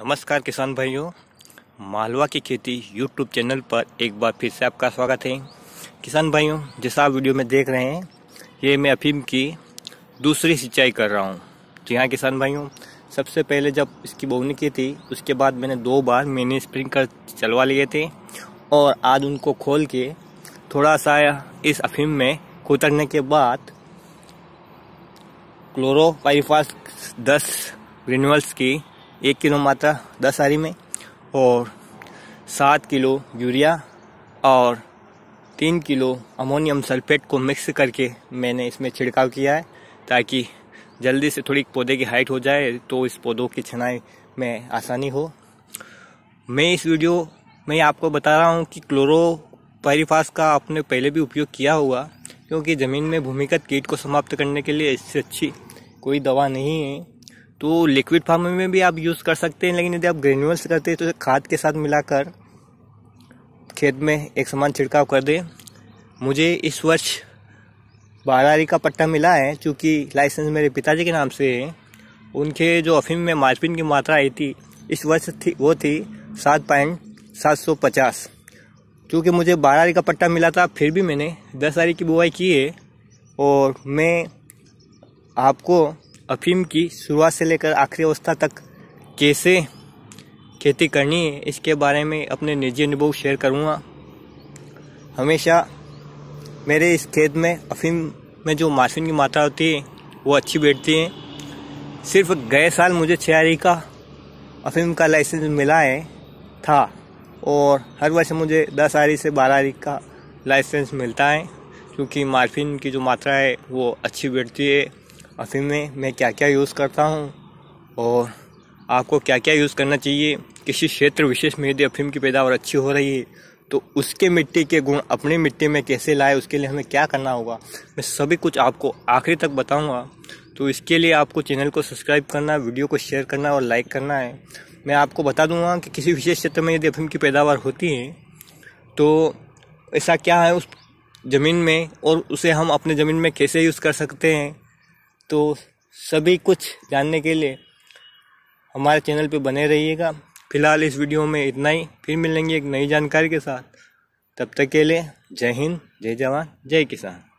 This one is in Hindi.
नमस्कार किसान भाइयों मालवा की खेती यूट्यूब चैनल पर एक बार फिर से आपका स्वागत है किसान भाइयों जैसा आप वीडियो में देख रहे हैं ये मैं अफीम की दूसरी सिंचाई कर रहा हूँ जी हाँ किसान भाइयों सबसे पहले जब इसकी बोवनी की थी उसके बाद मैंने दो बार मिनी स्प्रिंकलर चलवा लिए थे और आज उनको खोल के थोड़ा सा इस अफीम में कुतरने के बाद क्लोरोपाइफास दस रिनल्स की एक किलो मात्रा दस आरी में और सात किलो यूरिया और तीन किलो अमोनियम सल्फेट को मिक्स करके मैंने इसमें छिड़काव किया है ताकि जल्दी से थोड़ी पौधे की हाइट हो जाए तो इस पौधों की छनाई में आसानी हो मैं इस वीडियो में आपको बता रहा हूँ कि क्लोरो पैरिफास का आपने पहले भी उपयोग किया होगा क्योंकि ज़मीन में भूमिगत कीट को समाप्त करने के लिए इससे अच्छी कोई दवा नहीं है तो लिक्विड फार्म में भी आप यूज़ कर सकते हैं लेकिन यदि आप ग्रेन्यूल्स करते हैं तो खाद के साथ मिलाकर खेत में एक समान छिड़काव कर दें मुझे इस वर्ष बारारी का पट्टा मिला है क्योंकि लाइसेंस मेरे पिताजी के नाम से है उनके जो अफीम में मार्जिन की मात्रा आई थी इस वर्ष थी वो थी सात पॉइंट सात सौ पचास चूँकि मुझे बारह आरी का पट्टा मिला था फिर भी मैंने दस आरी की बुआई की है और मैं आपको अफीम की शुरुआत से लेकर आखिरी अवस्था तक कैसे खेती करनी है इसके बारे में अपने निजी अनुभव शेयर करूँगा हमेशा मेरे इस खेत में अफीम में जो मार्फिन की मात्रा होती है वो अच्छी बैठती है सिर्फ गए साल मुझे छियारी का अफीम का लाइसेंस मिला है था और हर वर्ष मुझे दस आरी से बारह आरी का लाइसेंस मिलता है क्योंकि मार्फिन की जो मात्रा है वो अच्छी बैठती है अफीम में मैं क्या क्या यूज़ करता हूँ और आपको क्या क्या यूज़ करना चाहिए किसी क्षेत्र विशेष में यदि अफीम की पैदावार अच्छी हो रही है तो उसके मिट्टी के गुण अपनी मिट्टी में कैसे लाए उसके लिए हमें क्या करना होगा मैं सभी कुछ आपको आखिरी तक बताऊँगा तो इसके लिए आपको चैनल को सब्सक्राइब करना वीडियो को शेयर करना और लाइक करना है मैं आपको बता दूंगा कि किसी विशेष क्षेत्र में यदि अफीम की पैदावार होती है तो ऐसा क्या है उस ज़मीन में और उसे हम अपने ज़मीन में कैसे यूज़ कर सकते हैं तो सभी कुछ जानने के लिए हमारे चैनल पे बने रहिएगा फिलहाल इस वीडियो में इतना ही फिर मिलेंगे एक नई जानकारी के साथ तब तक के लिए जय हिंद जय जवान जय किसान